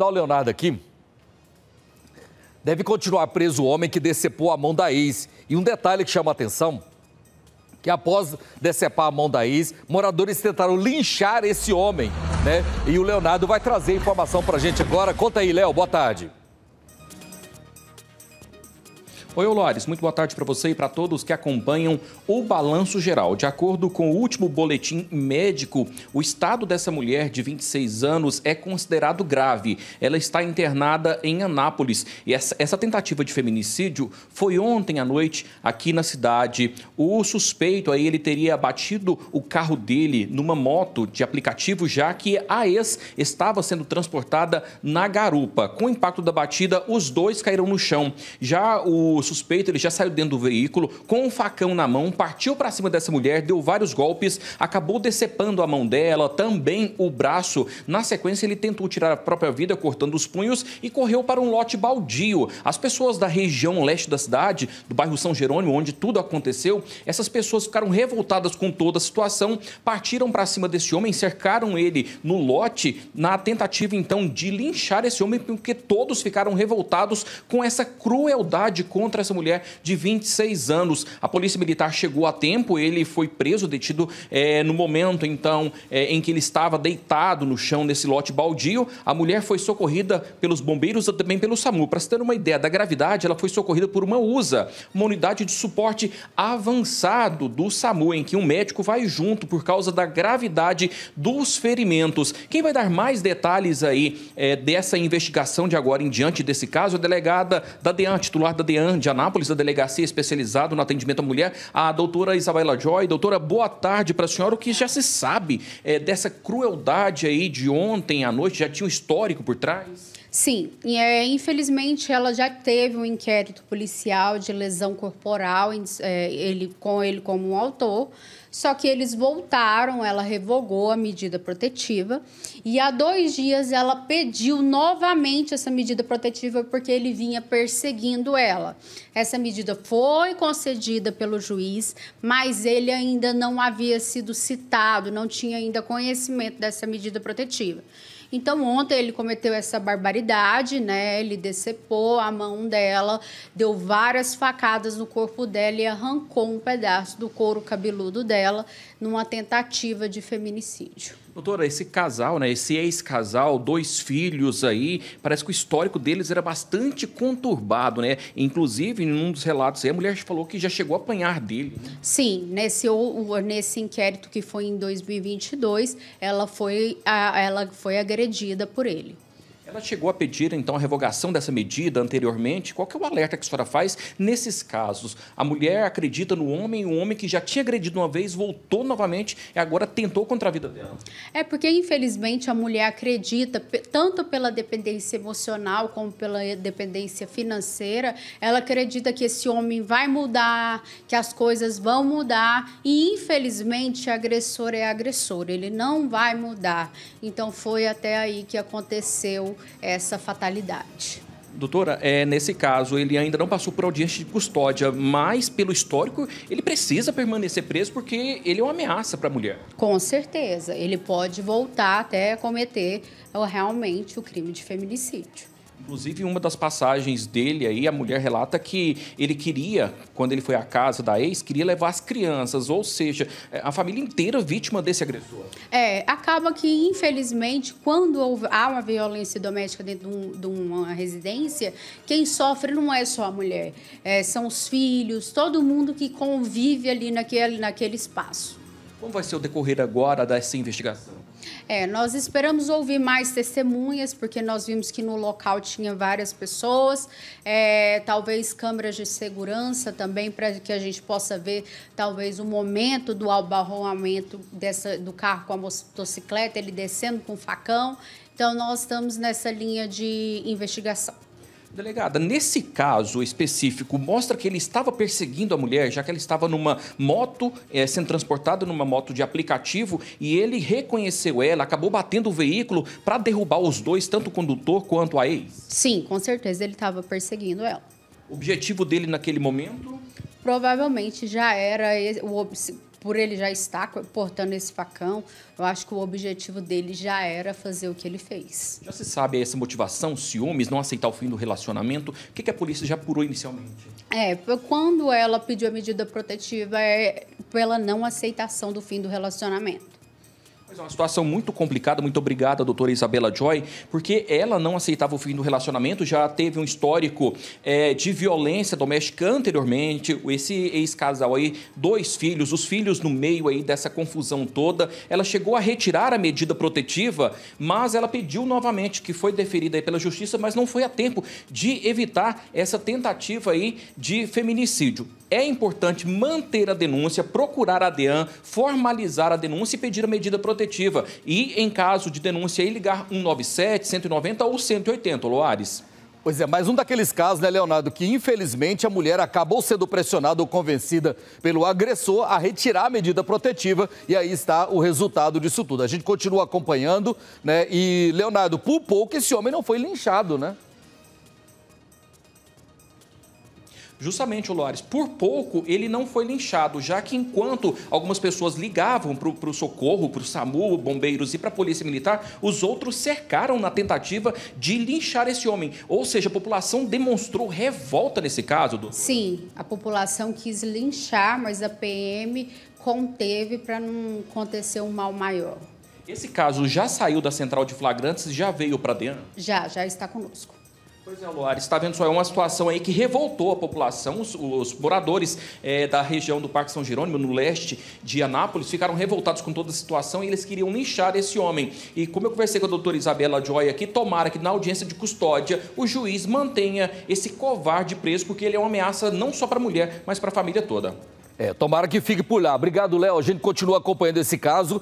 Dá o Leonardo aqui. Deve continuar preso o homem que decepou a mão da ex. E um detalhe que chama a atenção, que após decepar a mão da ex, moradores tentaram linchar esse homem, né? E o Leonardo vai trazer informação pra gente agora. Conta aí, Léo, boa tarde. Oi, Olores, muito boa tarde para você e para todos que acompanham o Balanço Geral. De acordo com o último boletim médico, o estado dessa mulher de 26 anos é considerado grave. Ela está internada em Anápolis e essa, essa tentativa de feminicídio foi ontem à noite aqui na cidade. O suspeito aí ele teria batido o carro dele numa moto de aplicativo, já que a ex estava sendo transportada na garupa. Com o impacto da batida, os dois caíram no chão. Já o o suspeito ele já saiu dentro do veículo com um facão na mão, partiu para cima dessa mulher, deu vários golpes, acabou decepando a mão dela, também o braço. Na sequência, ele tentou tirar a própria vida cortando os punhos e correu para um lote baldio. As pessoas da região leste da cidade, do bairro São Jerônimo, onde tudo aconteceu, essas pessoas ficaram revoltadas com toda a situação, partiram para cima desse homem, cercaram ele no lote na tentativa então de linchar esse homem, porque todos ficaram revoltados com essa crueldade contra contra essa mulher de 26 anos. A polícia militar chegou a tempo, ele foi preso, detido é, no momento então é, em que ele estava deitado no chão nesse lote baldio. A mulher foi socorrida pelos bombeiros e também pelo SAMU. Para se ter uma ideia da gravidade, ela foi socorrida por uma USA, uma unidade de suporte avançado do SAMU, em que um médico vai junto por causa da gravidade dos ferimentos. Quem vai dar mais detalhes aí é, dessa investigação de agora em diante desse caso é a delegada da DEAN, titular da DEAN, Indianápolis, da Delegacia Especializada no Atendimento à Mulher, a doutora Isabela Joy. Doutora, boa tarde para a senhora. O que já se sabe é, dessa crueldade aí de ontem à noite? Já tinha um histórico por trás? Sim, e, é, infelizmente ela já teve um inquérito policial de lesão corporal, é, ele, com ele como um autor, só que eles voltaram, ela revogou a medida protetiva e há dois dias ela pediu novamente essa medida protetiva porque ele vinha perseguindo ela. Essa medida foi concedida pelo juiz, mas ele ainda não havia sido citado, não tinha ainda conhecimento dessa medida protetiva. Então, ontem ele cometeu essa barbaridade, né? Ele decepou a mão dela, deu várias facadas no corpo dela e arrancou um pedaço do couro cabeludo dela numa tentativa de feminicídio. Doutora, esse casal, né, esse ex-casal, dois filhos aí, parece que o histórico deles era bastante conturbado, né? Inclusive, em um dos relatos aí, a mulher falou que já chegou a apanhar dele. Né? Sim, nesse, nesse inquérito que foi em 2022, ela foi, ela foi agredida por ele. Ela chegou a pedir, então, a revogação dessa medida anteriormente. Qual que é o alerta que a senhora faz nesses casos? A mulher acredita no homem, o homem que já tinha agredido uma vez voltou novamente e agora tentou contra a vida dela. É porque, infelizmente, a mulher acredita, tanto pela dependência emocional como pela dependência financeira, ela acredita que esse homem vai mudar, que as coisas vão mudar e, infelizmente, agressor é agressor, ele não vai mudar. Então, foi até aí que aconteceu essa fatalidade. Doutora, é, nesse caso, ele ainda não passou por audiência de custódia, mas pelo histórico, ele precisa permanecer preso porque ele é uma ameaça para a mulher. Com certeza. Ele pode voltar até cometer realmente o crime de feminicídio. Inclusive, uma das passagens dele aí, a mulher relata que ele queria, quando ele foi à casa da ex, queria levar as crianças, ou seja, é, a família inteira vítima desse agressor. É, acaba que, infelizmente, quando há uma violência doméstica dentro de uma residência, quem sofre não é só a mulher, é, são os filhos, todo mundo que convive ali naquele, naquele espaço. Como vai ser o decorrer agora dessa investigação? É, nós esperamos ouvir mais testemunhas, porque nós vimos que no local tinha várias pessoas, é, talvez câmeras de segurança também, para que a gente possa ver talvez o momento do albarroamento dessa, do carro com a motocicleta, ele descendo com o facão. Então, nós estamos nessa linha de investigação. Delegada, nesse caso específico, mostra que ele estava perseguindo a mulher, já que ela estava numa moto, é, sendo transportada numa moto de aplicativo, e ele reconheceu ela, acabou batendo o veículo para derrubar os dois, tanto o condutor quanto a ex? Sim, com certeza ele estava perseguindo ela. O objetivo dele naquele momento? Provavelmente já era o por ele já estar portando esse facão, eu acho que o objetivo dele já era fazer o que ele fez. Já se sabe essa motivação, ciúmes, não aceitar o fim do relacionamento. O que, a polícia já apurou inicialmente? É, quando ela pediu a medida protetiva é pela não aceitação do fim do relacionamento é, uma situação muito complicada. Muito obrigada, doutora Isabela Joy, porque ela não aceitava o fim do relacionamento, já teve um histórico é, de violência doméstica anteriormente. Esse ex-casal aí, dois filhos, os filhos no meio aí dessa confusão toda. Ela chegou a retirar a medida protetiva, mas ela pediu novamente, que foi deferida aí pela justiça, mas não foi a tempo de evitar essa tentativa aí de feminicídio. É importante manter a denúncia, procurar a DEAN, formalizar a denúncia e pedir a medida protetiva protetiva e, em caso de denúncia, aí ligar 197, 190 ou 180, Loares. Pois é, mais um daqueles casos, né, Leonardo, que infelizmente a mulher acabou sendo pressionada ou convencida pelo agressor a retirar a medida protetiva e aí está o resultado disso tudo. A gente continua acompanhando, né? E, Leonardo, por pouco esse homem não foi linchado, né? Justamente, o Loares, por pouco ele não foi linchado, já que enquanto algumas pessoas ligavam para o socorro, para o SAMU, bombeiros e para a polícia militar, os outros cercaram na tentativa de linchar esse homem. Ou seja, a população demonstrou revolta nesse caso, Dudu? Sim, a população quis linchar, mas a PM conteve para não acontecer um mal maior. Esse caso já saiu da central de flagrantes, e já veio para a Já, já está conosco. Pois é, Luar, está vendo só, é uma situação aí que revoltou a população, os, os moradores é, da região do Parque São Jerônimo, no leste de Anápolis, ficaram revoltados com toda a situação e eles queriam linchar esse homem. E como eu conversei com a doutora Isabela Joy aqui, tomara que na audiência de custódia o juiz mantenha esse covarde preso, porque ele é uma ameaça não só para a mulher, mas para a família toda. É, tomara que fique por lá. Obrigado, Léo. A gente continua acompanhando esse caso